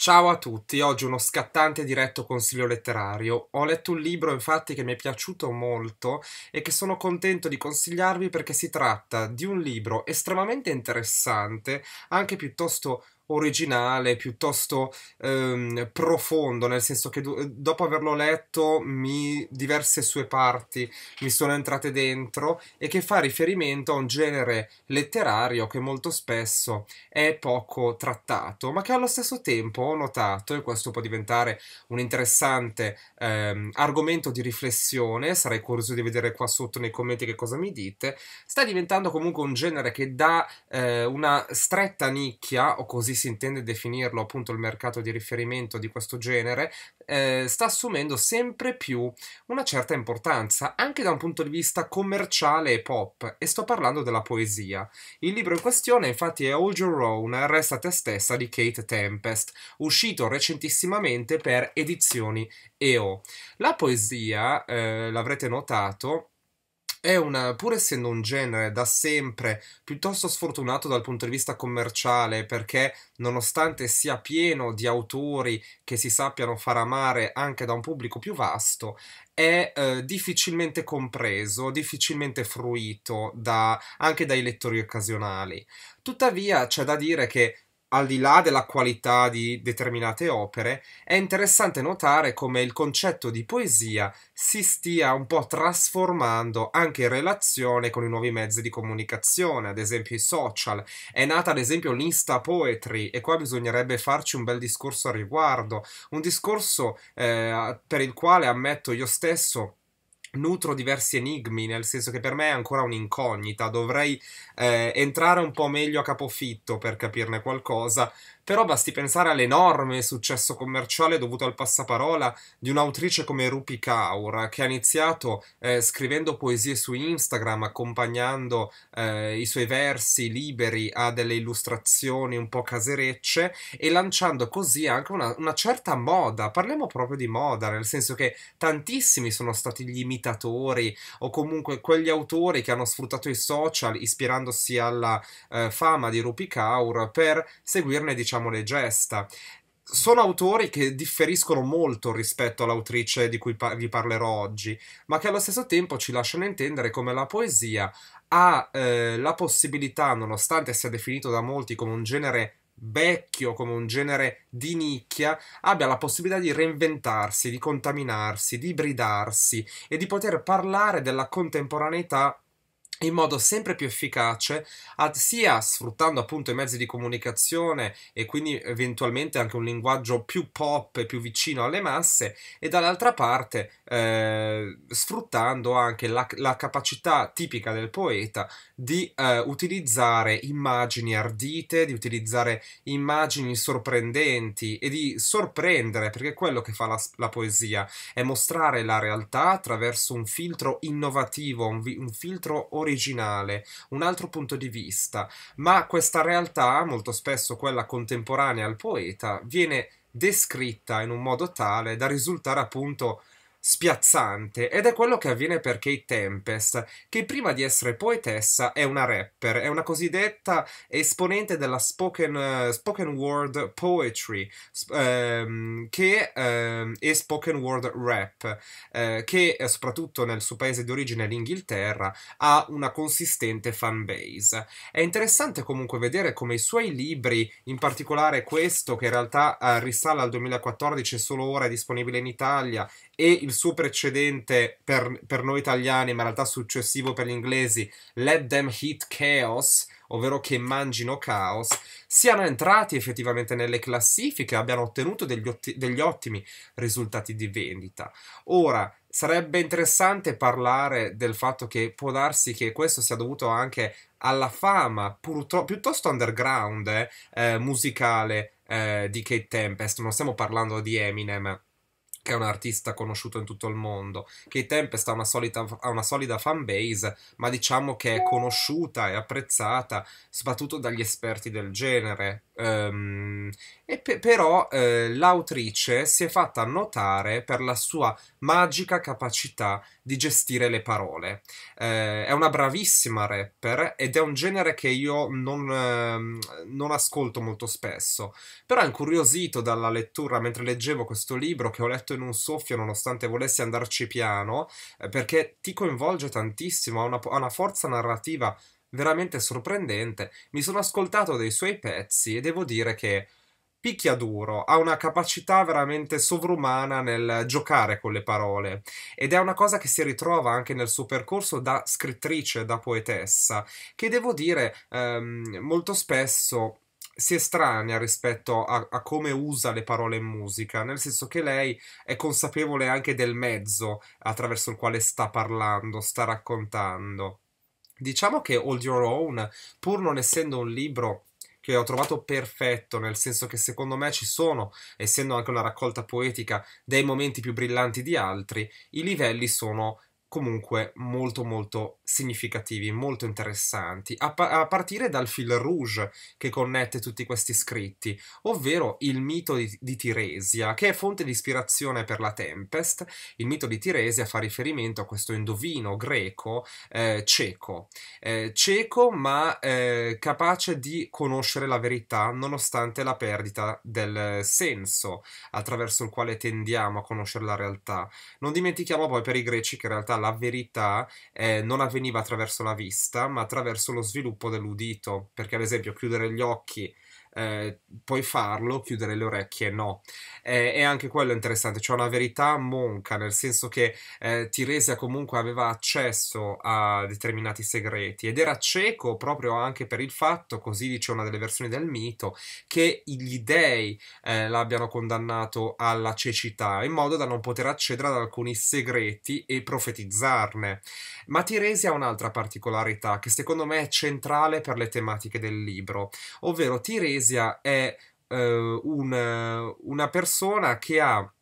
Ciao a tutti, oggi uno scattante diretto consiglio letterario. Ho letto un libro infatti che mi è piaciuto molto e che sono contento di consigliarvi perché si tratta di un libro estremamente interessante, anche piuttosto originale, piuttosto ehm, profondo, nel senso che dopo averlo letto mi, diverse sue parti mi sono entrate dentro e che fa riferimento a un genere letterario che molto spesso è poco trattato, ma che allo stesso tempo ho notato, e questo può diventare un interessante ehm, argomento di riflessione, sarei curioso di vedere qua sotto nei commenti che cosa mi dite, sta diventando comunque un genere che dà eh, una stretta nicchia o così si intende definirlo appunto il mercato di riferimento di questo genere, eh, sta assumendo sempre più una certa importanza, anche da un punto di vista commerciale e pop, e sto parlando della poesia. Il libro in questione infatti è All Your Own, Resta te stessa di Kate Tempest, uscito recentissimamente per Edizioni EO. La poesia, eh, l'avrete notato, è un, pur essendo un genere da sempre piuttosto sfortunato dal punto di vista commerciale, perché nonostante sia pieno di autori che si sappiano far amare anche da un pubblico più vasto, è eh, difficilmente compreso, difficilmente fruito da, anche dai lettori occasionali. Tuttavia c'è da dire che al di là della qualità di determinate opere, è interessante notare come il concetto di poesia si stia un po' trasformando anche in relazione con i nuovi mezzi di comunicazione, ad esempio i social. È nata ad esempio l'Insta Poetry e qua bisognerebbe farci un bel discorso al riguardo, un discorso eh, per il quale ammetto io stesso nutro diversi enigmi, nel senso che per me è ancora un'incognita, dovrei eh, entrare un po' meglio a capofitto per capirne qualcosa, però basti pensare all'enorme successo commerciale dovuto al passaparola di un'autrice come Rupi Kaur, che ha iniziato eh, scrivendo poesie su Instagram, accompagnando eh, i suoi versi liberi a delle illustrazioni un po' caserecce e lanciando così anche una, una certa moda. Parliamo proprio di moda, nel senso che tantissimi sono stati gli imitatori o comunque quegli autori che hanno sfruttato i social ispirandosi alla eh, fama di Rupi Kaur per seguirne diciamo diciamo le gesta sono autori che differiscono molto rispetto all'autrice di cui par- vi parlerò oggi, ma che allo stesso tempo ci lasciano intendere come la poesia ha eh, la possibilità, nonostante sia definito da molti come un genere vecchio, come un genere di nicchia, abbia la possibilità di reinventarsi, di contaminarsi, di ibridarsi e di poter parlare della contemporaneità in modo sempre più efficace, ad, sia sfruttando appunto i mezzi di comunicazione e quindi eventualmente anche un linguaggio più pop e più vicino alle masse, e dall'altra parte eh, sfruttando anche la, la, capacità tipica del poeta di eh, utilizzare immagini ardite, di utilizzare immagini sorprendenti e di sorprendere, perché è quello che fa la, la poesia, è mostrare la realtà attraverso un filtro innovativo, un, vi, un filtro originale originale, un altro punto di vista, ma questa realtà, molto spesso quella contemporanea al poeta, viene descritta in un modo tale da risultare appunto spiazzante ed è quello che avviene per Kate Tempest, che prima di essere poetessa è una rapper, è una cosiddetta esponente della spoken, uh, spoken word poetry ehm, che, ehm, e spoken word rap, eh, che eh, soprattutto nel suo paese di origine, l'Inghilterra, ha una consistente fan base. È interessante comunque vedere come i suoi libri, in particolare questo che in realtà eh, risale al 2014 e solo ora è disponibile in Italia, e il suo precedente per, per, noi italiani, ma in realtà successivo per gli inglesi, Let Them Hit Chaos, ovvero che mangino caos, siano entrati effettivamente nelle classifiche e abbiano ottenuto degli, otti, degli ottimi risultati di vendita. Ora, sarebbe interessante parlare del fatto che può darsi che questo sia dovuto anche alla fama purtro- piuttosto underground eh, musicale eh, di Kate Tempest, non stiamo parlando di Eminem che è un artista conosciuto in tutto il mondo. che Tempest ha una, solita, ha una solida fanbase, ma diciamo che è conosciuta e apprezzata soprattutto dagli esperti del genere. Um, e pe però eh, l'autrice si è fatta notare per la sua magica capacità di gestire le parole. Eh, è una bravissima rapper ed è un genere che io non, eh, non ascolto molto spesso, però incuriosito dalla lettura mentre leggevo questo libro che ho letto in un soffio nonostante volessi andarci piano, eh, perché ti coinvolge tantissimo, ha una, ha una forza narrativa veramente sorprendente. Mi sono ascoltato dei suoi pezzi e devo dire che picchiaduro, ha una capacità veramente sovrumana nel giocare con le parole ed è una cosa che si ritrova anche nel suo percorso da scrittrice, da poetessa, che devo dire ehm, molto spesso si estranea rispetto a, a, come usa le parole in musica, nel senso che lei è consapevole anche del mezzo attraverso il quale sta parlando, sta raccontando. Diciamo che All Your Own, pur non essendo un libro che ho trovato perfetto, nel senso che secondo me ci sono, essendo anche una raccolta poetica, dei momenti più brillanti di altri, i livelli sono comunque molto molto significativi, molto interessanti, a, pa a, partire dal fil rouge che connette tutti questi scritti, ovvero il mito di, di Tiresia, che è fonte di ispirazione per la Tempest. Il mito di Tiresia fa riferimento a questo indovino greco eh, cieco, eh, cieco ma eh, capace di conoscere la verità nonostante la perdita del senso attraverso il quale tendiamo a conoscere la realtà. Non dimentichiamo poi per i greci che in realtà la verità eh, non avveniva attraverso la vista, ma attraverso lo sviluppo dell'udito, perché ad esempio chiudere gli occhi eh, puoi farlo, chiudere le orecchie no. Eh, e anche quello è interessante, c'è cioè una verità monca, nel senso che eh, Tiresia comunque aveva accesso a determinati segreti ed era cieco proprio anche per il fatto, così dice una delle versioni del mito, che gli dei eh, l'abbiano condannato alla cecità, in modo da non poter accedere ad alcuni segreti e profetizzarne. Ma Tiresia ha un'altra particolarità che secondo me è centrale per le tematiche del libro, ovvero Tiresia Ecclesia è eh, un, eh, una persona che ha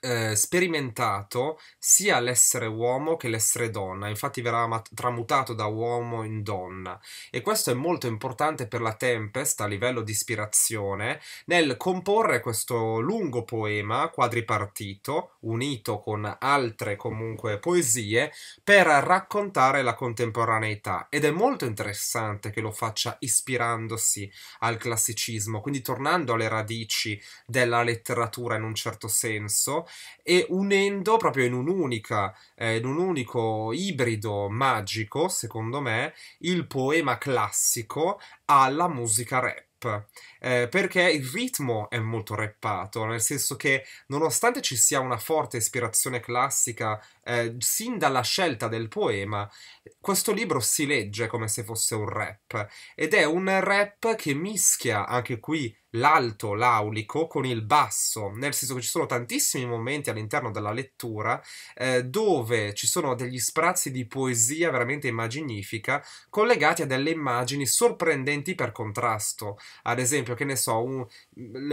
eh, sperimentato sia l'essere uomo che l'essere donna, infatti verrà mat- tramutato da uomo in donna e questo è molto importante per la Tempest a livello di ispirazione nel comporre questo lungo poema quadripartito unito con altre comunque poesie per raccontare la contemporaneità ed è molto interessante che lo faccia ispirandosi al classicismo, quindi tornando alle radici della letteratura in un certo senso stesso e unendo proprio in un'unica, eh, in un unico ibrido magico, secondo me, il poema classico alla musica rap. Eh, perché il ritmo è molto rappato, nel senso che nonostante ci sia una forte ispirazione classica eh, sin dalla scelta del poema, questo libro si legge come se fosse un rap ed è un rap che mischia anche qui l'alto laulico con il basso, nel senso che ci sono tantissimi momenti all'interno della lettura eh, dove ci sono degli sprazzi di poesia veramente immaginifica collegati a delle immagini sorprendenti per contrasto. Ad esempio, che ne so, un,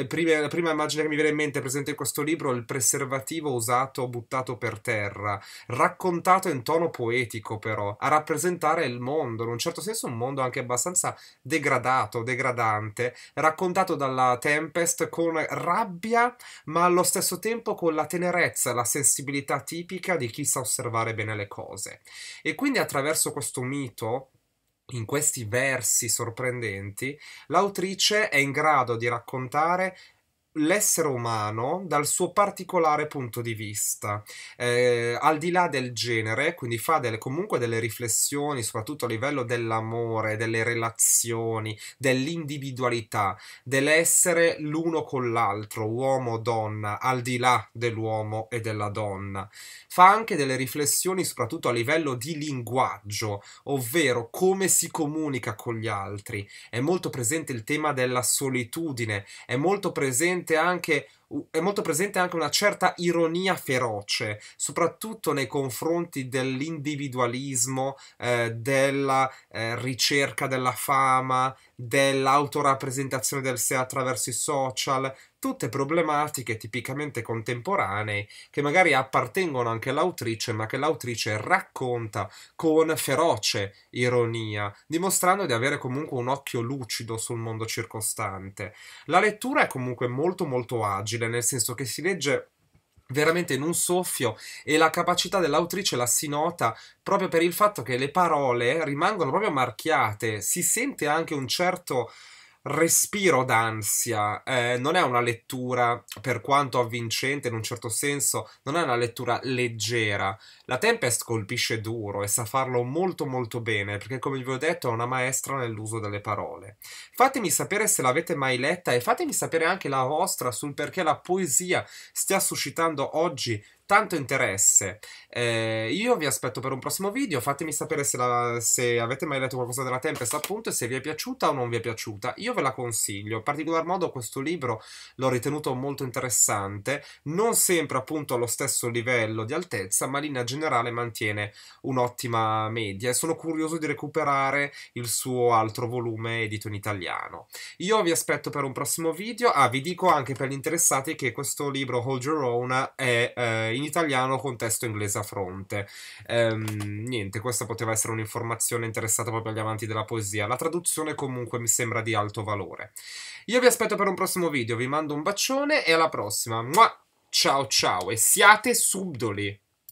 prime, la prima immagine che mi viene in mente presente in questo libro è il preservativo usato buttato per terra raccontato in tono poetico però, a rappresentare il mondo, in un certo senso un mondo anche abbastanza degradato, degradante, raccontato dalla Tempest con rabbia, ma allo stesso tempo con la tenerezza, la sensibilità tipica di chi sa osservare bene le cose. E quindi attraverso questo mito, in questi versi sorprendenti, l'autrice è in grado di raccontare l'essere umano dal suo particolare punto di vista, eh, al di là del genere, quindi fa delle, comunque delle riflessioni, soprattutto a livello dell'amore, delle relazioni, dell'individualità, dell'essere l'uno con l'altro, uomo-donna, o al di là dell'uomo e della donna. Fa anche delle riflessioni soprattutto a livello di linguaggio, ovvero come si comunica con gli altri. È molto presente il tema della solitudine, è molto presente sicuramente anche è molto presente anche una certa ironia feroce, soprattutto nei confronti dell'individualismo, eh, della eh, ricerca della fama, dell'autorappresentazione del sé attraverso i social, tutte problematiche tipicamente contemporanee che magari appartengono anche all'autrice, ma che l'autrice racconta con feroce ironia, dimostrando di avere comunque un occhio lucido sul mondo circostante. La lettura è comunque molto molto agile agile, nel senso che si legge veramente in un soffio e la capacità dell'autrice la si nota proprio per il fatto che le parole rimangono proprio marchiate, si sente anche un certo respiro d'ansia. Eh, non è una lettura, per quanto avvincente in un certo senso, non è una lettura leggera. La Tempest colpisce duro e sa farlo molto molto bene, perché come vi ho detto è una maestra nell'uso delle parole. Fatemi sapere se l'avete mai letta e fatemi sapere anche la vostra sul perché la poesia stia suscitando oggi tanto interesse. Eh, io vi aspetto per un prossimo video, fatemi sapere se, la, se, avete mai letto qualcosa della Tempest appunto e se vi è piaciuta o non vi è piaciuta. Io ve la consiglio, in particolar modo questo libro l'ho ritenuto molto interessante, non sempre appunto allo stesso livello di altezza, ma linea generale mantiene un'ottima media e sono curioso di recuperare il suo altro volume edito in italiano. Io vi aspetto per un prossimo video, ah vi dico anche per gli interessati che questo libro Hold Your Own è... Eh, in italiano con testo inglese a fronte. Ehm, niente, questa poteva essere un'informazione interessata proprio agli amanti della poesia. La traduzione comunque mi sembra di alto valore. Io vi aspetto per un prossimo video, vi mando un bacione e alla prossima. Mua! Ciao ciao e siate subdoli!